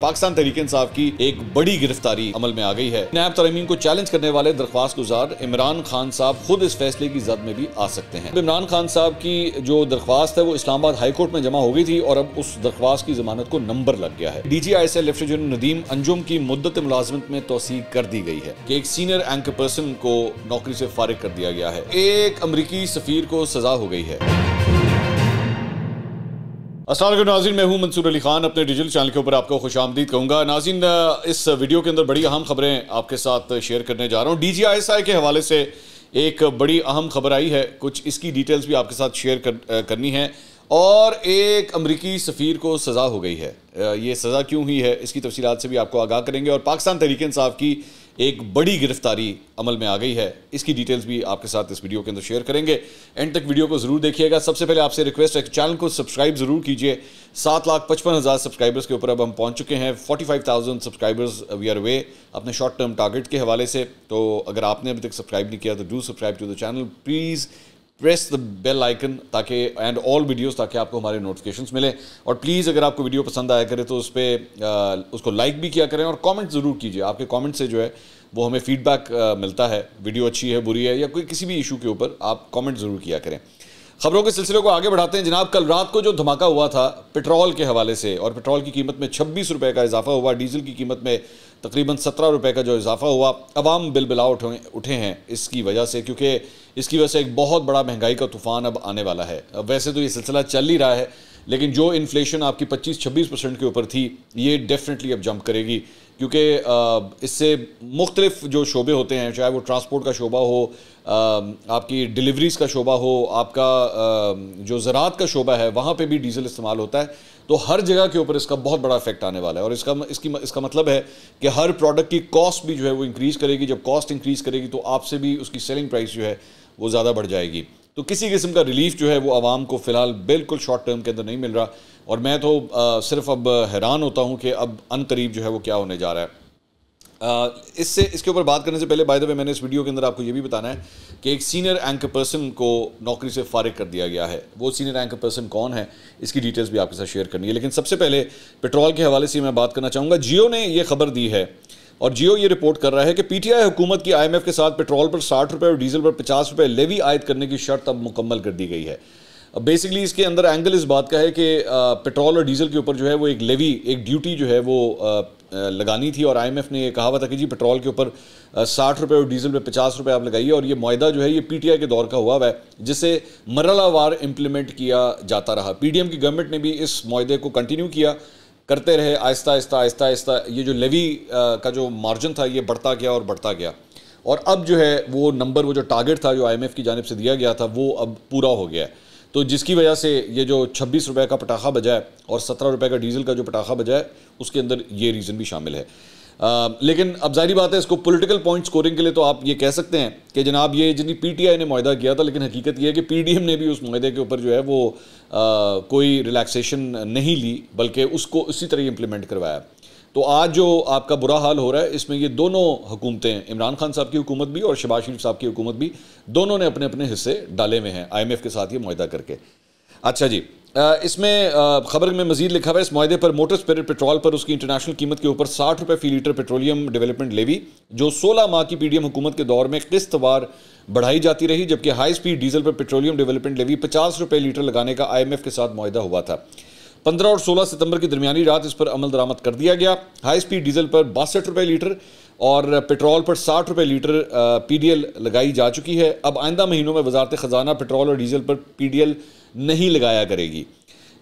पाकिस्तान तरीके इंसाफ की एक बड़ी गिरफ्तारी अमल में आ गई है नायब तरमीम को चैलेंज करने वाले दरख्वास्त गुजार इमरान खान साहब खुद इस फैसले की जद में भी आ सकते हैं इमरान खान साहब की जो दरख्वास्त है वो इस्लामाबाद हाईकोर्ट में जमा हो गई थी और अब उस दरख्वास्त की जमानत को नंबर लग गया है D G I S lieutenant general Nadeem Anjum की मुद्दत मुलाजमत में तोसी कर दी गई है की एक सीनियर एंकर पर्सन को नौकरी से फारिग कर दिया गया है एक अमरीकी सफीर को सजा हो गई है असल नाजिन मैं हूं मंसूर अली खान अपने डिजिटल चैनल के ऊपर आपको खुश आमदीद कहूँगा नाजिन इस वीडियो के अंदर बड़ी अहम खबरें आपके साथ शेयर करने जा रहा हूँ डी जी आई एस आई के हवाले से एक बड़ी अहम खबर आई है कुछ इसकी डिटेल्स भी आपके साथ शेयर कर, करनी है और एक अमरीकी सफ़ीर को सज़ा हो गई है ये सज़ा क्यों हुई है इसकी तफसीत से भी आपको आगाह करेंगे और पाकिस्तान तरीक़ानसाफ़ की एक बड़ी गिरफ्तारी अमल में आ गई है इसकी डिटेल्स भी आपके साथ इस वीडियो के अंदर शेयर करेंगे एंड तक वीडियो को ज़रूर देखिएगा सबसे पहले आपसे रिक्वेस्ट है कि चैनल को सब्सक्राइब ज़रूर कीजिए सात लाख पचपन हज़ार सब्सक्राइबर्स के ऊपर अब हम पहुंच चुके हैं forty five thousand subscribers we are way अपने शॉर्ट टर्म टारगेट के हवाले से तो अगर आपने अभी तक सब्सक्राइब नहीं किया तो do subscribe to the channel please press the bell icon ताकि एंड ऑल वीडियोस ताकि आपको हमारे नोटिफिकेशंस मिले और प्लीज़ अगर आपको वीडियो पसंद आया करे तो उस पर उसको लाइक भी किया करें और कमेंट ज़रूर कीजिए आपके कमेंट से जो है वो हमें फीडबैक मिलता है वीडियो अच्छी है बुरी है या कोई किसी भी इशू के ऊपर आप कमेंट ज़रूर किया करें खबरों के सिलसिले को आगे बढ़ाते हैं जनाब कल रात को जो धमाका हुआ था पेट्रोल के हवाले से और पेट्रोल की कीमत में छब्बीस रुपये का इजाफा हुआ डीजल की कीमत में तकरीबन सत्रह रुपये का जो इजाफा हुआ अवाम बिल बिला उठे उठे हैं इसकी वजह से क्योंकि इसकी वजह से एक बहुत बड़ा महंगाई का तूफ़ान अब आने वाला है अब वैसे तो ये सिलसिला चल ही रहा है लेकिन जो इन्फ्लेशन आपकी 25-26 परसेंट के ऊपर थी ये डेफिनेटली अब जंप करेगी क्योंकि इससे मुख्तलिफ जो शोबे होते हैं चाहे वो ट्रांसपोर्ट का शोबा हो आपकी डिलीवरीज़ का शोबा हो आपका जो ज़रात का शोबा है वहाँ पे भी डीज़ल इस्तेमाल होता है तो हर जगह के ऊपर इसका बहुत बड़ा इफेक्ट आने वाला है और इसका इसकी इसका मतलब है कि हर प्रोडक्ट की कॉस्ट भी जो है वो इंक्रीज़ करेगी जब कॉस्ट इंक्रीज़ करेगी तो आपसे भी उसकी सेलिंग प्राइस जो है वो ज़्यादा बढ़ जाएगी तो किसी किस्म का रिलीफ जो है वो आवाम को फ़िलहाल बिल्कुल शॉर्ट टर्म के अंदर नहीं मिल रहा और मैं तो आ, सिर्फ अब हैरान होता हूँ कि अब अन करीब जो है वो क्या होने जा रहा है इससे इसके ऊपर बात करने से पहले बाय द वे मैंने इस वीडियो के अंदर आपको ये भी बताना है कि एक सीनियर एंकर पर्सन को नौकरी से फारिग कर दिया गया है वो सीनियर एंकर पर्सन कौन है इसकी डिटेल्स भी आपके साथ शेयर करनी है लेकिन सबसे पहले पेट्रोल के हवाले से मैं बात करना चाहूँगा जियो ने यह खबर दी है और जियो ये रिपोर्ट कर रहा है कि पीटीआई हुकूमत की आईएमएफ के साथ पेट्रोल पर साठ रुपये और डीजल पर पचास रुपये लेवी आयद करने की शर्त अब मुकम्मल कर दी गई है बेसिकली इसके अंदर एंगल इस बात का है कि पेट्रोल और डीजल के ऊपर जो है वो एक लेवी एक ड्यूटी जो है वो लगानी थी और आईएमएफ ने कहा हुआ था कि जी पेट्रोल के ऊपर साठ रुपये और डीजल पे पचास रुपये आप लगाइए और ये माहा जो है ये पीटीआई के दौर का हुआ हुआ है जिसे मरलावार इम्प्लीमेंट किया जाता रहा पीडीएम की गवर्नमेंट ने भी इस माहे को कंटिन्यू किया करते रहे आहिस्ता आहिस्ता आहिस्ता आहिस्ता ये जो लेवी का जो मार्जिन था ये बढ़ता गया और बढ़ता गया और अब जो है वो नंबर वो जो टारगेट था जो आईएमएफ की जानब से दिया गया था वो अब पूरा हो गया है तो जिसकी वजह से ये जो छब्बीस रुपये का पटाखा बजाए और सत्रह रुपये का डीजल का जो पटाखा बजाए उसके अंदर ये रीज़न भी शामिल है लेकिन अब जाहिर बात है इसको पॉलिटिकल पॉइंट स्कोरिंग के लिए तो आप ये कह सकते हैं कि जनाब ये जितनी पीटीआई ने माहा किया था लेकिन हकीकत यह है कि पीडीएम ने भी उस माहे के ऊपर जो है वो आ, कोई रिलैक्सेशन नहीं ली बल्कि उसको इसी तरह इम्प्लीमेंट करवाया तो आज जो आपका बुरा हाल हो रहा है इसमें ये दोनों हुकूमतें इमरान खान साहब की हुकूमत भी और शबाज शरीफ साहब की हुकूमत भी दोनों ने अपने अपने हिस्से डाले हुए हैं एफ के साथ ये माहा करके अच्छा जी इसमें खबर में मजीद लिखा हुआ है इस माहे पर मोटर स्पिरिट पेट्रोल पर उसकी इंटरनेशनल कीमत के ऊपर साठ रुपये फी लीटर पेट्रोलियम डेवलपमेंट लेवी जो सोलह माह की पी डी एम हुकूमत के दौर में किस्तवार बढ़ाई जाती रही जबकि हाई स्पीड डीजल पर पेट्रोलियम डेवलपमेंट लेवी पचास रुपये लीटर लगाने का आई एम एफ के साथ माहा हुआ था पंद्रह और सोलह सितंबर की दरमिया रात इस पर अमल दरामद कर दिया गया हाई स्पीड डीजल पर बासठ रुपये लीटर और पेट्रोल पर साठ रुपये लीटर एल लगाई जा चुकी है अब आइंदा महीनों में वजारत ख़जाना पेट्रोल और डीजल पर एल नहीं लगाया करेगी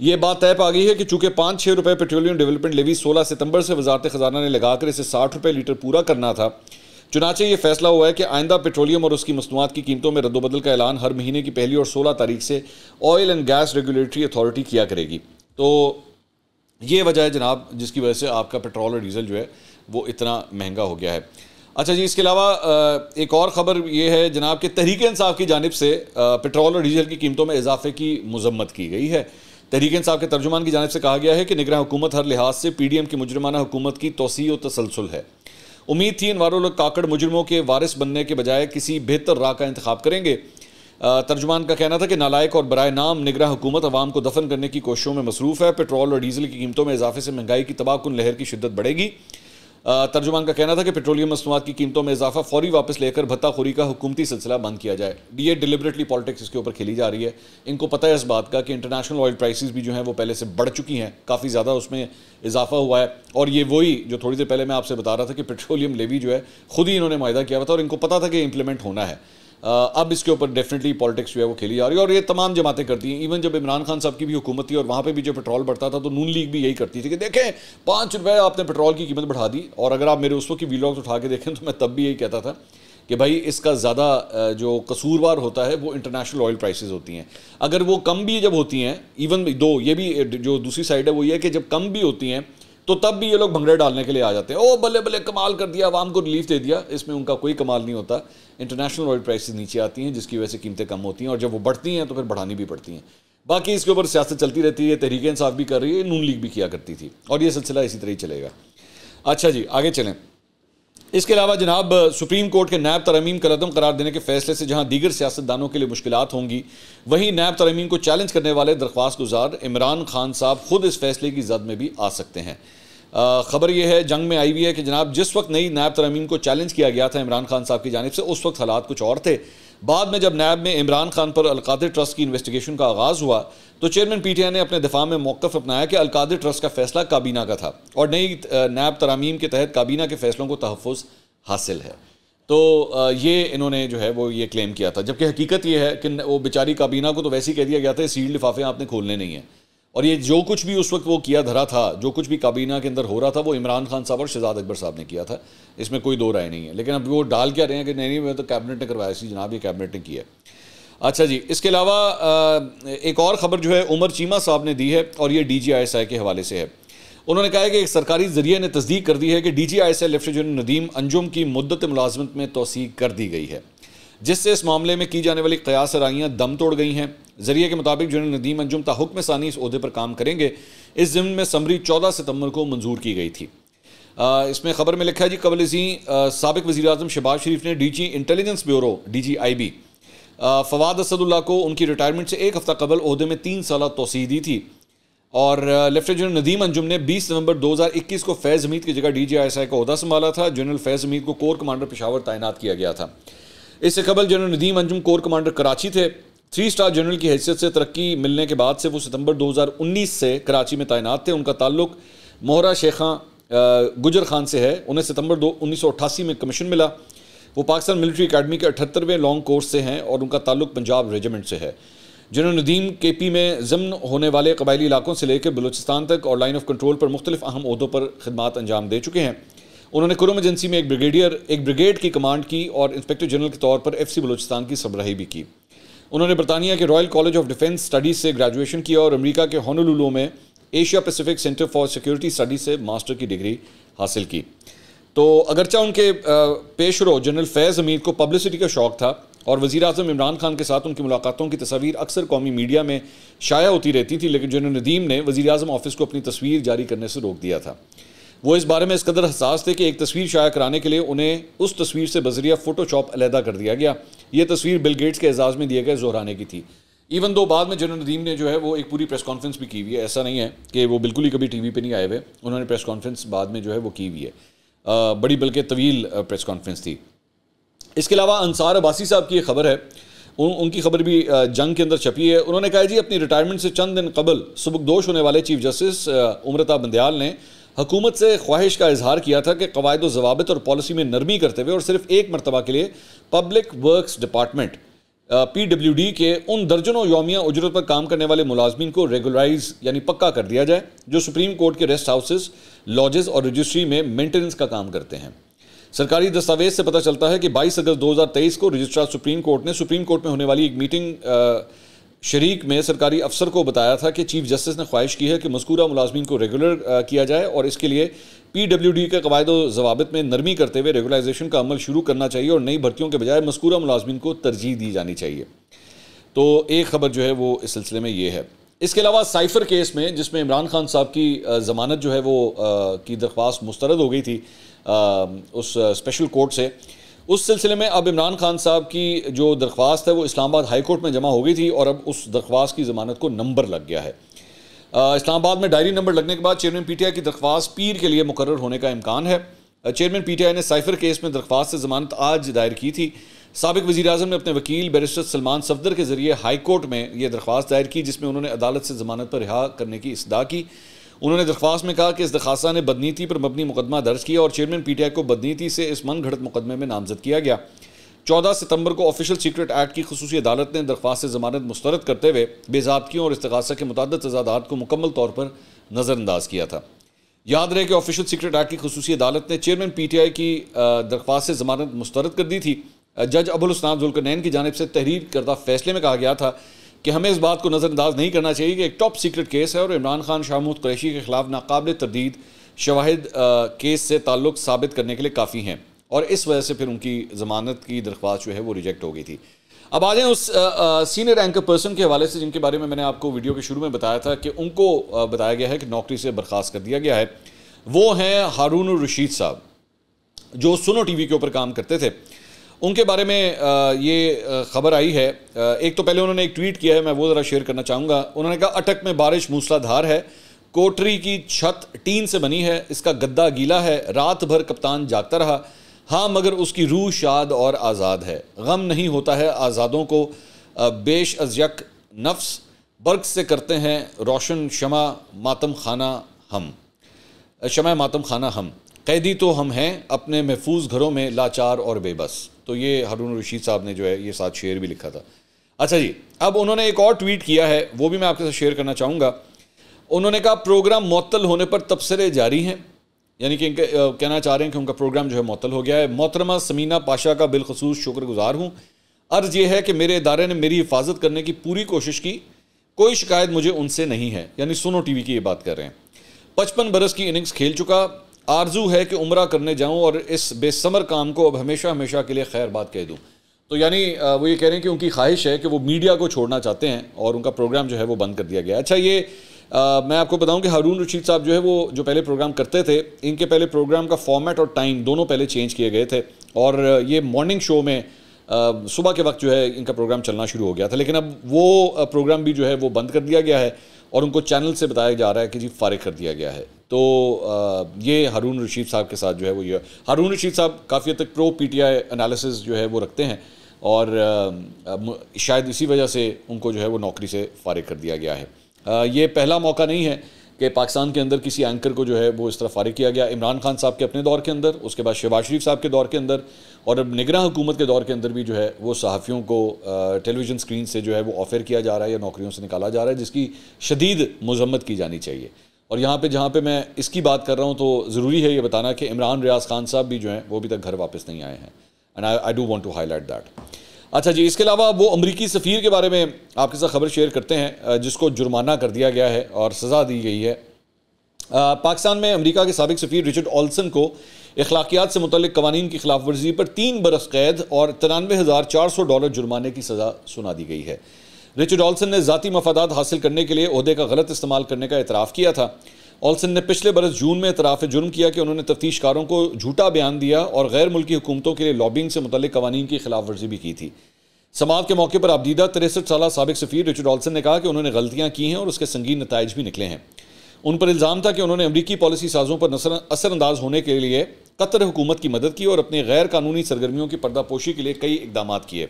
ये बात तय पा गई है कि चूंकि पाँच छः रुपये पेट्रोलियम डेवलपमेंट लेवी सोलह सितंबर से वजारत ख़जाना ने लगाकर इसे साठ रुपये लीटर पूरा करना था चुनाचे ये फैसला हुआ है कि आइंदा पेट्रोलियम और उसकी मसनूआत की कीमतों में रद्दबदल का ऐलान हर महीने की पहली और सोलह तारीख से oil and gas regulatory authority किया करेगी तो ये वजह है जनाब जिसकी वजह से आपका पेट्रोल और डीजल जो है वो इतना महंगा हो गया है अच्छा जी इसके अलावा एक और ख़बर ये है जनाब के तहरीक इंसाफ की जानब से पेट्रोल और डीजल की कीमतों में इजाफे की मजम्मत की गई है तहरीक इंसाफ के तर्जुमान की जानब से कहा गया है कि निगरान हुकूमत हर लिहाज से पी डी एम की मुजरमाना हुकूमत की तोसी व तसलसल है उम्मीद थी इन लोग काकड़ मुजरमों के वारिस बनने के बजाय किसी बेहतर राह का इंतखा करेंगे तर्जुमान का कहना था कि नालायक और बरए नाम निगरा हुकूमत अवाम को दफन करने की कोशिशों में मसरूफ़ है पेट्रोल और डीजल की कीमतों में इजाफे से महंगाई की तबाहकुन लहर की शिदत बढ़ेगी तर्जुमान का कहना था कि पेट्रोलियम मसनूआत की कीमतों में इजाफा फौरी वापस लेकर भत्ताखोरी का हुकूमती सिलसिला बंद किया जाए ये डिलिबरेटली पॉलिटिक्स इसके ऊपर खेली जा रही है इनको पता है इस बात का कि इंटरनेशनल ऑयल प्राइसेस भी जो हैं वो पहले से बढ़ चुकी हैं काफ़ी ज़्यादा उसमें इजाफा हुआ है और ये वही जो थोड़ी देर पहले मैं आपसे बता रहा था कि पेट्रोलियम लेवी जो है खुद ही इन्होंने माहा किया हुआ था और इनको पता था कि इम्प्लीमेंट होना है Uh, अब इसके ऊपर डेफिनेटली पॉलिटिक्स जो है वो खेली जा रही है और ये तमाम जमातें करती हैं इवन जब इमरान खान साहब की भी हुकूमत थी और वहाँ पर भी जो पेट्रोल बढ़ता था तो नून लीग भी यही करती थी कि देखें पाँच रुपये आपने पेट्रोल की कीमत बढ़ा दी और अगर आप मेरे उस वक्त की वीलॉग्स तो उठा के देखें तो मैं तब भी यही कहता था कि भाई इसका ज़्यादा जो कसूरवार होता है वो इंटरनेशनल ऑयल प्राइसेस होती हैं अगर वो कम भी जब होती हैं इवन दो ये भी जो दूसरी साइड है वो ये है कि जब कम भी होती हैं तो तब भी ये लोग भंगड़े डालने के लिए आ जाते हैं ओ बल्ले बल्ले कमाल कर दिया आवाम को रिलीफ दे दिया इसमें उनका कोई कमाल नहीं होता इंटरनेशनल ऑयल प्राइस नीचे आती हैं जिसकी वजह से कीमतें कम होती हैं और जब वो बढ़ती हैं तो फिर बढ़ानी भी पड़ती हैं बाकी इसके ऊपर सियासत चलती रहती है तहरीक इंसाफ भी कर रही है नून लीग भी किया करती थी और ये सिलसिला इसी तरह ही चलेगा अच्छा जी आगे चलें इसके अलावा जनाब सुप्रीम कोर्ट के नायब तरमीम का रदम करार देने के फैसले से जहां दीगर सियासतदानों के लिए मुश्किल होंगी वहीं नायब तरमीम को चैलेंज करने वाले दरख्वास्त गुजार इमरान खान साहब खुद इस फैसले की जद में भी आ सकते हैं ख़बर यह है जंग में आई हुई है कि जनाब जिस वक्त नई नायब तरमीम को चैलेंज किया गया था इमरान खान साहब की जानब से उस वक्त हालात कुछ और थे बाद में जब नैब में इमरान खान पर अलकादिर ट्रस्ट की इन्वेस्टिगेशन का आगाज़ हुआ तो चेयरमैन पी टी आई ने अपने दिफा में मौकफ अपनाया कि अलकादिर ट्रस्ट का फैसला काबीना का था और नई नैब तरामीम के तहत काबीना के फैसलों को तहफ़ हासिल है तो ये इन्होंने जो है वो ये क्लेम किया था जबकि हकीकत यह है कि वो बेचारी काबीना को तो वैसे ही कह दिया गया था सील लिफाफे आपने खोलने नहीं हैं और ये जो कुछ भी उस वक्त वो किया धरा था जो कुछ भी काबीना के अंदर हो रहा था वो इमरान खान साहब और शहजाद अकबर साहब ने किया था इसमें कोई दो राय नहीं है लेकिन अब वो डाल क्या रहे हैं कि नहीं नहीं मैं तो कैबिनेट ने करवाया इसी जनाब ये कैबिनेट ने किया अच्छा जी इसके अलावा एक और ख़बर जो है उमर चीमा साहब ने दी है और ये डी जी आई एस आई के हवाले से है उन्होंने कहा है कि एक सरकारी जरिए ने तस्दीक कर दी है कि D G I S I lieutenant Nadeem Anjum की मुद्दत मुलाजमत में तोसी कर दी गई है जिससे इस मामले में की जाने वाली कयास राइयाँ दम तोड़ गई हैं जरिए के मुताबिक जनरल नदीम अंजुम ताहुक में सानी इस अहदे पर काम करेंगे इस जिम्न में समरी चौदह सितम्बर को मंजूर की गई थी आ, इसमें खबर में लिखा है जी कबल जी सबक वजी अजम शहबाज शरीफ ने D G intelligence bureau D G I B Fawad Asadullah को उनकी रिटायरमेंट से एक हफ़्ता कबल अहदे में तीन साल तोसी दी थी और लेफ्टिनेंट जनरल नदीम अंजुम ने 20 नवंबर 2021 को फैज़ हमीद की जगह डी जी आई एस आई का अहदा संभाला था जनरल फैज़ हमीद को कोर कमांडर पेशावर तैनात किया गया था इससे कबल general Nadeem Anjum corps commander Karachi थे थ्री स्टार जनरल की हैसियत से तरक्की मिलने के बाद से वो सितंबर 2019 से कराची में तैनात थे उनका ताल्लुक मोहरा शेखा गुजर खान से है उन्हें सितंबर दो उन्नीस में कमीशन मिला वो पाकिस्तान मिलिट्री अकेडमी के अठहत्तरवें लॉन्ग कोर्स से हैं और उनका ताल्लुक पंजाब रेजिमेंट से है जनरल नदीम के पी में ज़मन होने वाले कबायली इलाकों से लेकर बलूचिस्तान तक और लाइन ऑफ कंट्रोल पर मुख्तलिफ अहम अहदों पर खदमात अंजाम दे चुके हैं उन्होंने कुरुम एजेंसी में एक ब्रिगेडियर एक ब्रिगेड की कमांड की और इंस्पेक्टर जनरल के तौर पर एफसी बलूचिस्तान की सरबराही भी की उन्होंने बरतानिया के royal college of defence studies से ग्रेजुएशन किया और अमरीका के होनोलुलू में Asia Pacific centre for security studies से मास्टर की डिग्री हासिल की तो अगरचा उनके पेशरो जनरल फैज़ अमीर को पब्लिसिटी का शौक़ था और वज़ी अजम इमरान खान के साथ उनकी मुलाकातों की तस्वीर अक्सर कौमी मीडिया में शाया होती रहती थी लेकिन जनरल नदीम ने वज़ी अजम ऑफिस को अपनी तस्वीर जारी करने से रोक दिया था वो इस बारे में इस कदर हसास थे कि एक तस्वीर शाया कराने के लिए उन्हें उस तस्वीर से बजरिया फ़ोटोशॉप अलहदा कर दिया गया ये तस्वीर बिल गेट्स के एजाज़ में दिए गए जोहराने की थी इवन दो बाद में जनरल नदीम ने जो है वो एक पूरी प्रेस कॉन्फ्रेंस भी की हुई है ऐसा नहीं है कि वो बिल्कुल ही कभी टी वी पर नहीं आए हुए उन्होंने प्रेस कॉन्फ्रेंस बाद में जो है वो की हुई है बड़ी बल्कि तवील प्रेस कॉन्फ्रेंस थी इसके अलावा अंसार अबासी साहब की खबर है उन, उनकी खबर भी जंग के अंदर छपी है उन्होंने कहा जी अपनी रिटायरमेंट से चंद दिन कबल सबकदोश होने वाले चीफ जस्टिस उम्रता बंदयाल ने हुकूमत से ख्वाहिश का इजहार किया था कि कवायद जवाबत और पॉलिसी में नरमी करते हुए और सिर्फ एक मरतबा के लिए public works department P W D के उन दर्जनों योमिया उजरत पर काम करने वाले मुलाजमन को रेगुलराइज यानी पक्का कर दिया जाए जो सुप्रीम कोर्ट के रेस्ट हाउसेस लॉजेस और रजिस्ट्री में मेंटेनेंस का काम करते हैं सरकारी दस्तावेज से पता चलता है कि 22 अगस्त 2023 को रजिस्ट्रार सुप्रीम कोर्ट ने सुप्रीम कोर्ट में होने वाली एक मीटिंग आ, शरीक में सरकारी अफसर को बताया था कि चीफ जस्टिस ने ख्वाहिश की है कि मस्कूरा मुलाजमीन को रेगुलर uh, किया जाए और इसके लिए पी डब्ल्यू डी के कवायद जवाबित में नरमी करते हुए रेगुलाइजेशन का अमल शुरू करना चाहिए और नई भर्तियों के बजाय मस्कूरा मुलाजमीन को तरजीह दी जानी चाहिए तो एक खबर जो है वो इस सिलसिले में ये है इसके अलावा साइफर केस में जिसमें इमरान खान साहब की uh, ज़मानत जो है वो uh, की दरख्वास्त मुस्तरद हो गई थी उस स्पेशल कोर्ट से उस सिलसिले में अब इमरान खान साहब की जो दरख्वास्त है वो इस्लामाबाद हाई कोर्ट में जमा हो गई थी और अब उस दरख्वास्त की ज़मानत को नंबर लग गया है इस्लामाबाद में डायरी नंबर लगने के बाद चेयरमैन पीटीआई की दरख्वास्त पीर के लिए मुकर होने का इम्कान है चेयरमैन पीटीआई ने साइफर केस में दरख्वास्त से जमानत आज दायर की थी सबक वजी अजम ने अपने वकील बैरिस्टर सलमान सफदर के जरिए हाई कोर्ट में यह दरख्वास्त दायर की जिसमें उन्होंने अदालत से जमानत पर रिहा करने की इसदा की उन्होंने दरख्वास्त में कहा कि इस दरखास्ता ने बदनीति पर मबनी मुकदमा दर्ज किया और चेयरमैन पी टी आई को बदनीति से इस मन घड़त मुकदमे में नामजद किया गया चौदह सितंबर को ऑफिशियल सीक्रेट एक्ट की खसूस अदालत ने दरख्वास्त जमानत मुस्तरद करते हुए बेजाबकियों और इस इस्तगासा के मुतद तजादात को मुकम्मल तौर पर नज़रअंदाज किया था याद रहे कि ऑफिशियल सीक्रेट एक्ट की खसूसी अदालत ने चेयरमैन पी टी आई की दरख्वास्त जमानत मुस्तरद कर दी थी जज अबुल हसनान जुल्कनैन की जानब से तहरीर करदा फैसले में कहा गया था कि हमें इस बात को नज़रअंदाज नहीं करना चाहिए कि एक टॉप सीक्रेट केस है और इमरान खान शाहमूद कुरैशी के खिलाफ नाकबिल तरदीद शवाहद केस से ताल्लुक साबित करने के लिए काफ़ी हैं और इस वजह से फिर उनकी ज़मानत की दरख्वास्त जो है वो रिजेक्ट हो गई थी अब आ जाएँ उस आ, आ, सीनियर एंकर पर्सन के हवाले से जिनके बारे में मैंने आपको वीडियो के शुरू में बताया था कि उनको आ, बताया गया है कि नौकरी से बर्खास्त कर दिया गया है वो हैं हारून रशीद साहब जो सुनो टीवी के ऊपर काम करते थे उनके बारे में ये खबर आई है एक तो पहले उन्होंने एक ट्वीट किया है मैं वो ज़रा शेयर करना चाहूँगा उन्होंने कहा अटक में बारिश मूसलाधार है कोटरी की छत टीन से बनी है इसका गद्दा गीला है रात भर कप्तान जागता रहा हाँ मगर उसकी रूह शाद और आज़ाद है गम नहीं होता है आज़ादों को बेश अजयक नफ्स बर्क से करते हैं रोशन शमा मातम खाना हम शमा मातम खाना हम कैदी तो हम हैं अपने महफूज घरों में लाचार और बेबस तो ये हारून रशीद साहब ने जो है ये साथ शेयर भी लिखा था अच्छा जी अब उन्होंने एक और ट्वीट किया है वो भी मैं आपके साथ शेयर करना चाहूँगा उन्होंने कहा प्रोग्राम मअतल होने पर तबसरे जारी हैं यानी कि इनके कहना चाह रहे हैं कि उनका प्रोग्राम जो है मअतल हो गया है मोहतरमा समीना पाशा का बिलखसूस शुक्रगुजार हूँ अर्ज़ यह है कि मेरे इदारे ने मेरी हिफाजत करने की पूरी कोशिश की कोई शिकायत मुझे उनसे नहीं है यानी सोनो टीवी की ये बात कर रहे हैं पचपन बरस की इनिंग्स खेल चुका आरजू है कि उम्र करने जाऊँ और इस बेसमर काम को अब हमेशा हमेशा के लिए खैर बात कह दूँ तो यानी वो ये कह रहे हैं कि उनकी ख्वाहिश है कि वो मीडिया को छोड़ना चाहते हैं और उनका प्रोग्राम जो है वो बंद कर दिया गया अच्छा ये आ, मैं आपको बताऊं कि हारून रशीद साहब जो है वो जो पहले प्रोग्राम करते थे इनके पहले प्रोग्राम का फॉर्मेट और टाइम दोनों पहले चेंज किए गए थे और ये मॉर्निंग शो में सुबह के वक्त जो है इनका प्रोग्राम चलना शुरू हो गया था लेकिन अब वो प्रोग्राम भी जो है वो बंद कर दिया गया है और उनको चैनल से बताया जा रहा है कि जी फारिग कर दिया गया है तो आ, ये हारून रशीद साहब के साथ जो है वो ये हारून रशीद साहब काफ़ी हद तक प्रो पी एनालिसिस जो है वो रखते हैं और आ, शायद इसी वजह से उनको जो है वो नौकरी से फारिग कर दिया गया है आ, ये पहला मौका नहीं है कि पाकिस्तान के अंदर किसी एंकर को जो है वो इस तरह फारिग किया गया इमरान खान साहब के अपने दौर के अंदर उसके बाद शहबाज शरीफ साहब के दौर के अंदर और अब निगरान हुकूमत के दौर के अंदर भी जो है वो सहाफ़ियों को टेलीविज़न स्क्रीन से जो है वो ऑफ़र किया जा रहा है या नौकरियों से निकाला जा रहा है जिसकी शदीद मजम्मत की जानी चाहिए और यहाँ पर जहाँ पर मैं इसकी बात कर रहा हूँ तो ज़रूरी है ये बताना कि इमरान रियाज खान साहब भी जो हैं वो अभी तक घर वापस नहीं आए हैं and I I do want to highlight that अच्छा जी इसके अलावा वो अमरीकी सफ़ीर के बारे में आपके साथ खबर शेयर करते हैं जिसको जुर्माना कर दिया गया है और सज़ा दी गई है पाकिस्तान में अमरीका के सबक सफ़ीर रिचर्ड ऑल्सन को अखलाकियात से मुतल कवानीन की खिलाफ वर्जी पर तीन बरस कैद और तिरानवे हज़ार चार सौ डॉलर जुर्माने की सज़ा सुना दी गई है रिचर्ड ऑल्सन ने ज़ाती मफादा हासिल करने के लिए अहदे का गलत इस्तेमाल करने का एतराफ़ किया था ऑलसन ने पिछले बरस जून में इतराफ़ जुर्म किया कि उन्होंने तफ्तीशकारों को झूठा बयान दिया और गैर मुल्की हुकूमतों के लिए लॉबिंग से मुतल कवानीन की खिलाफ वर्जी भी की थी समात के मौके पर आपदीदा तिरसठ साल सबक सफ़ीर रिचर्ड ऑल्सन ने कहा कि उन्होंने गलतियाँ की हैं और उसके संगीन नतज भी निकले हैं उन पर इल्ज़ाम था कि उन्होंने अमरीकी पॉलिसी साजों पर असरअंदाज होने के लिए कतर हुकूमत की मदद की और अपने गैर कानूनी सरगर्मियों की पर्दापोशी के लिए कई इकदाम किए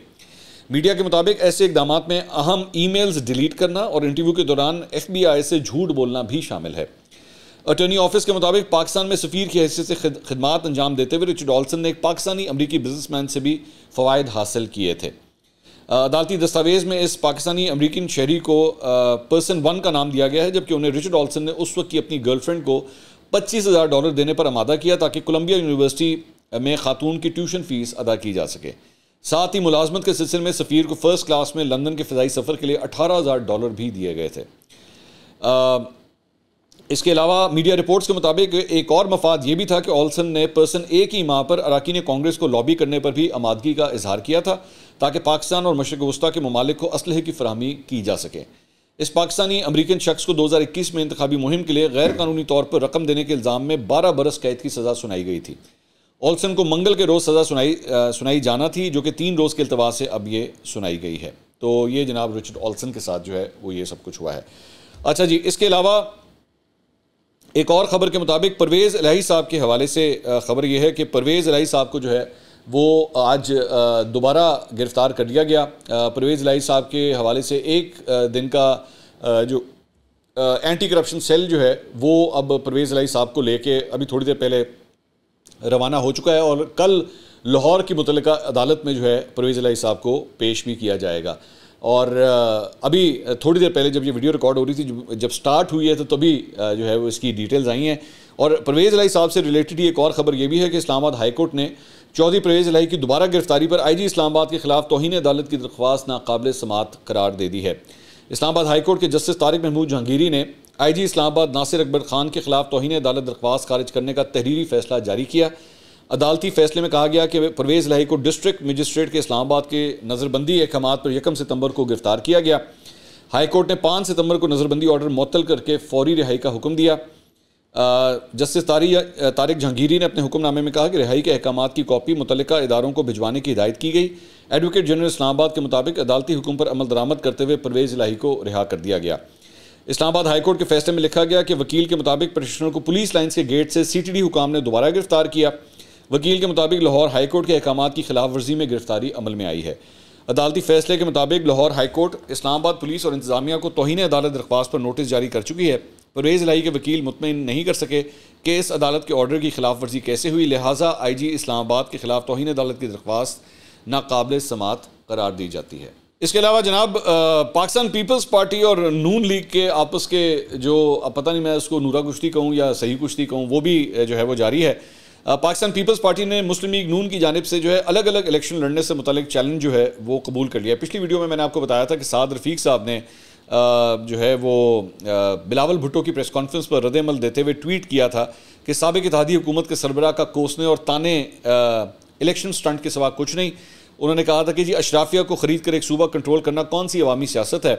मीडिया के मुताबिक ऐसे इकदाम में अहम ई मेल्स डिलीट करना और इंटरव्यू के दौरान एफ बी आई से झूठ बोलना भी शामिल है अटर्नी ऑफिस के मुताबिक पाकिस्तान में सफ़ीर की हैसियत से खदमात अंजाम देते हुए रिचर्ड ऑल्सन ने एक पाकिस्तानी अमरीकी बिजनेसमैन से भी फ़वाद हासिल किए थे अदालती दस्तावेज़ में इस पाकिस्तानी अमरीकन शहरी को पर्सन वन का नाम दिया गया है जबकि उन्हें रिचर्ड ऑल्सन ने उस वक्त की अपनी गर्लफ्रेंड को पच्चीस हज़ार डॉलर देने पर आमादा किया ताकि कोलम्बिया यूनिवर्सिटी में खातून की ट्यूशन फ़ीस अदा की जा सके साथ ही मुलाजमत के सिलसिले में सफ़ीर को फ़र्स्ट क्लास में लंदन के फ़जाई सफ़र के लिए अठारह हज़ार डॉलर भी दिए गए थे इसके अलावा मीडिया रिपोर्ट्स के मुताबिक एक और मफाद ये भी था कि ऑल्सन ने पर्सन ए की माह पर अरकान कांग्रेस को लॉबी करने पर भी आमादगी का इजहार किया था ताकि पाकिस्तान और मशरक वस्ती के ममालिक को असलहे की फरहमी की जा सके इस पाकिस्तानी अमरीकन शख्स को दो हज़ार इक्कीस में इंतबी मुहिम के लिए गैर कानूनी तौर पर रकम देने के इल्ज़ाम में बारह बरस कैद की सज़ा सुनाई गई थी ऑल्सन को मंगल के रोज़ सज़ा सुनाई सुनाई जाना थी जो कि तीन रोज़ के अल्तवा से अब ये सुनाई गई है तो ये जनाब रिचर्ड ऑल्सन के साथ जो है वो ये सब कुछ हुआ है अच्छा जी इसके अलावा एक और ख़बर के मुताबिक परवेज़ इलाही साहब के हवाले से ख़बर यह है कि परवेज़ इलाही साहब को जो है वो आज दोबारा गिरफ़्तार कर लिया गया परवेज़ इलाही साहब के हवाले से एक दिन का जो एंटी करप्शन सेल जो है वो अब परवेज़ इलाही साहब को लेके अभी थोड़ी देर पहले रवाना हो चुका है और कल लाहौर की मुतलका अदालत में जो है परवेज़ इलाही साहब को पेश भी किया जाएगा और अभी थोड़ी देर पहले जब ये वीडियो रिकॉर्ड हो रही थी जब स्टार्ट हुई है तो तभी जो है वो इसकी डिटेल्स आई हैं और परवेज़ लाई साहब से रिलेटेड एक और ख़बर ये भी है कि इस्लामाबाद हाईकोर्ट ने चौधरी परवेज़ लाई की दोबारा गिरफ्तारी पर आईजी इस्लामाबाद के खिलाफ तोहन अदालत की दरख्वास्त नाकबिल समात करार दे दी है इस्लामाबाद हाईकोर्ट के जस्टिस तारिक महमूद जहांगीरी ने आईजी इस्लामाबाद नासिर अकबर खान के खिलाफ तोहन अदालत दरख्वास्त खारिज करने का तहरीरी फैसला जारी किया अदालती फैसले में कहा गया कि परवेज़ लाही को डिस्ट्रिक्ट मजिस्ट्रेट के इस्लामाबाद के नज़रबंदी अहकाम पर यकम सितम्बर को गिरफ़्तार किया गया हाई कोर्ट ने पाँच सितंबर को नज़रबंदी ऑर्डर मअतल करके फौरी रिहाई का हुक्म दिया जस्टिस तारी तारिक जहांगीरी ने अपने हुक्मनामे में कहा कि रिहाई के अहकाम की कॉपी मुतल इदारों को भिजवाने की हिदायत की गई एडवोकेट जनरल इस्लामाबाद के मुताबिक अदालती हुक्म पर अमल दरामद करते हुए परवेज़ लाही को रिहा कर दिया गया इस्लामाबाद हाईकोर्ट के फैसले में लिखा गया कि वकील के मुताबिक पटिशनर को पुलिस लाइन्स के गेट से सी टी डी हुकाम ने दोबारा गिरफ्तार किया वकील के मुताबिक लाहौर हाईकोर्ट के अहकाम की खिलाफ वर्जी में गिरफ्तारी अमल में आई है अदालती फैसले के मुताबिक लाहौर हाईकोर्ट इस्लामाबाद पुलिस और इंतजामिया को तोहन अदालत दरख्वास्त पर नोटिस जारी कर चुकी है परवेज लाई के वकील मुतमिन नहीं कर सके कि इस अदालत के ऑर्डर की खिलाफ वर्जी कैसे हुई लिहाजा आई जी इस्लामाबाद के खिलाफ तोहन अदालत की दरख्वास्त नाकबले समात करार दी जाती है इसके अलावा जनाब पाकिस्तान पीपल्स पार्टी और नून लीग के आपस के जो पता नहीं मैं उसको नूरा कुश्ती कहूँ या सही कुश्ती कहूँ वो भी जो है वो जारी है पाकिस्तान पीपल्स पार्टी ने मुस्लिम लीग नून की जानब से जो है अलग अलग इलेक्शन लड़ने से मुतल चैलेंज जो है वो कबूल कर लिया पिछली वीडियो में मैंने आपको बताया था कि साद रफीक साहब ने जो है वो बिलावल भुट्टो की प्रेस कॉन्फ्रेंस पर रदमल देते हुए ट्वीट किया था कि सबक इतिहादी हुकूमत के सरबराह का कोसने और ताने इलेक्शन स्टंट के सवा कुछ नहीं उन्होंने कहा था कि जी अशराफिया को ख़रीद कर एक सूबा कंट्रोल करना कौन सी अवामी सियासत है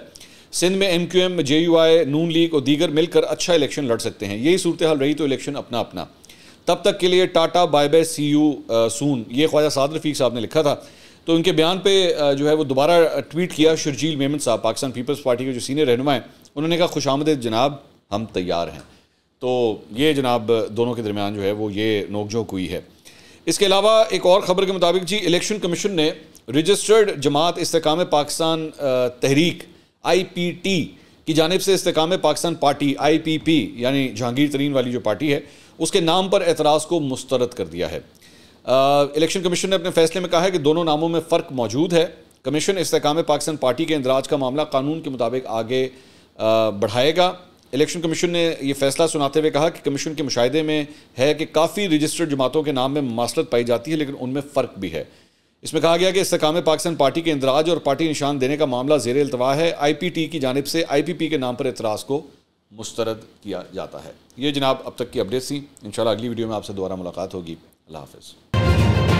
सिंध में M Q M J U I Noon league और दीगर मिलकर अच्छा इलेक्शन लड़ सकते हैं यही सूरत हाल रही तो इलेक्शन अपना अपना तब तक के लिए tata bye bye see you soon ये ख्वाजा साद रफीक साहब ने लिखा था तो उनके बयान पे जो है वो दोबारा ट्वीट किया शर्जील मेमन साहब पाकिस्तान पीपल्स पार्टी के जो सीनियर रहनुमा हैं उन्होंने कहा खुश आमद जनाब हम तैयार हैं तो ये जनाब दोनों के दरमियान जो है वो ये नोकझोंक हुई है इसके अलावा एक और ख़बर के मुताबिक जी इलेक्शन कमीशन ने रजिस्टर्ड जमात इसकाम Pakistan Tehreek I P T की जानब से इसकाम Pakistan party I P P यानी जहांगीर तरीन वाली जो पार्टी है उसके नाम पर एतराज़ को मुस्तरद कर दिया है इलेक्शन कमीशन ने अपने फैसले में कहा है कि दोनों नामों में फ़र्क मौजूद है कमीशन इसकाम पाकिस्तान पार्टी के इंदराज का मामला कानून के मुताबिक आगे आ, बढ़ाएगा इलेक्शन कमीशन ने यह फैसला सुनाते हुए कहा कि कमीशन के मुशाहदे में है कि काफ़ी रजिस्टर्ड जमातों के नाम में मासलत पाई जाती है लेकिन उनमें फ़र्क भी है इसमें कहा गया कि इसकाम पाकिस्तान पार्टी के इंदराज और पार्टी निशान देने का मामला जेर अल्तवा है आई पी टी की जानब से आई पी पी के नाम पर एतराज़ को मुस्तरद किया जाता है ये जनाब अब तक की अपडेट्स थी इन अगली वीडियो में आपसे दोबारा मुलाकात होगी अल्लाह हाफ़